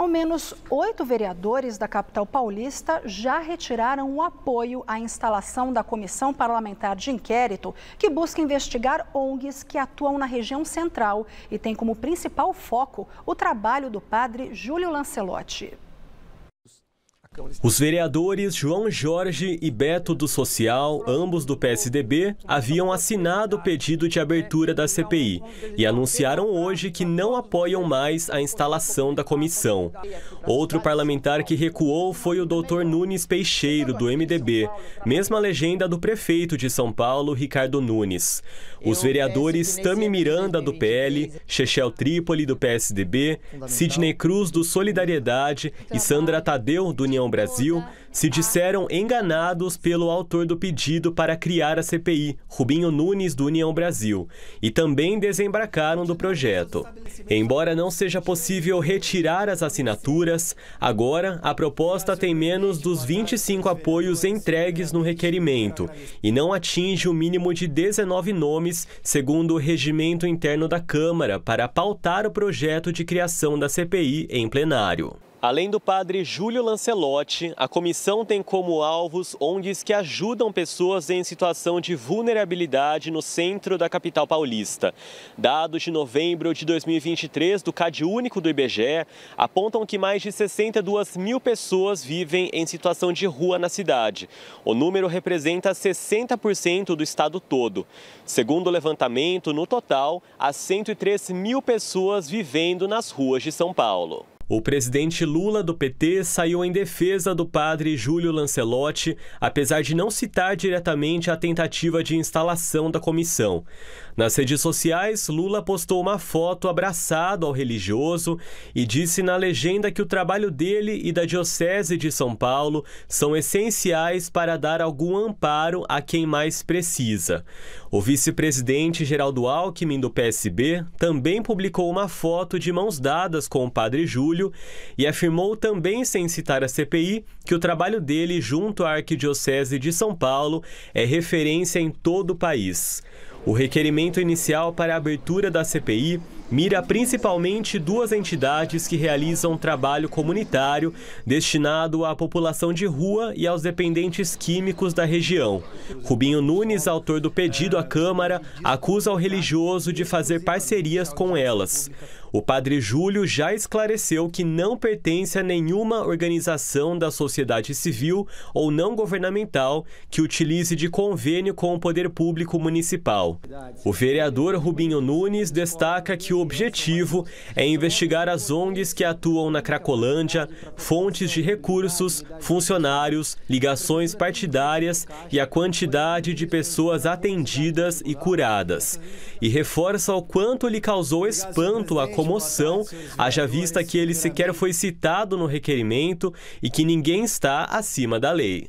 Ao menos oito vereadores da capital paulista já retiraram o apoio à instalação da Comissão Parlamentar de Inquérito, que busca investigar ONGs que atuam na região central e tem como principal foco o trabalho do padre Júlio Lancelotti. Os vereadores João Jorge e Beto do Social, ambos do PSDB, haviam assinado o pedido de abertura da CPI e anunciaram hoje que não apoiam mais a instalação da comissão. Outro parlamentar que recuou foi o doutor Nunes Peixeiro, do MDB, mesma legenda do prefeito de São Paulo, Ricardo Nunes. Os vereadores Tami Miranda, do PL, Chechel Trípoli, do PSDB, Sidney Cruz, do Solidariedade e Sandra Tadeu, do União União Brasil, se disseram enganados pelo autor do pedido para criar a CPI, Rubinho Nunes, do União Brasil, e também desembarcaram do projeto. Embora não seja possível retirar as assinaturas, agora a proposta tem menos dos 25 apoios entregues no requerimento e não atinge o mínimo de 19 nomes, segundo o regimento interno da Câmara, para pautar o projeto de criação da CPI em plenário. Além do padre Júlio Lancelotti, a comissão tem como alvos ONGs que ajudam pessoas em situação de vulnerabilidade no centro da capital paulista. Dados de novembro de 2023 do CadÚnico do IBGE apontam que mais de 62 mil pessoas vivem em situação de rua na cidade. O número representa 60% do estado todo. Segundo o levantamento, no total, há 103 mil pessoas vivendo nas ruas de São Paulo. O presidente Lula do PT saiu em defesa do padre Júlio Lancelotti, apesar de não citar diretamente a tentativa de instalação da comissão. Nas redes sociais, Lula postou uma foto abraçado ao religioso e disse na legenda que o trabalho dele e da Diocese de São Paulo são essenciais para dar algum amparo a quem mais precisa. O vice-presidente Geraldo Alckmin, do PSB, também publicou uma foto de mãos dadas com o padre Júlio e afirmou também, sem citar a CPI, que o trabalho dele junto à Arquidiocese de São Paulo é referência em todo o país. O requerimento inicial para a abertura da CPI mira principalmente duas entidades que realizam trabalho comunitário destinado à população de rua e aos dependentes químicos da região. Rubinho Nunes, autor do pedido à Câmara, acusa o religioso de fazer parcerias com elas. O padre Júlio já esclareceu que não pertence a nenhuma organização da sociedade civil ou não governamental que utilize de convênio com o poder público municipal. O vereador Rubinho Nunes destaca que o objetivo é investigar as ONGs que atuam na Cracolândia, fontes de recursos, funcionários, ligações partidárias e a quantidade de pessoas atendidas e curadas. E reforça o quanto lhe causou espanto a comoção, haja vista que ele sequer foi citado no requerimento e que ninguém está acima da lei.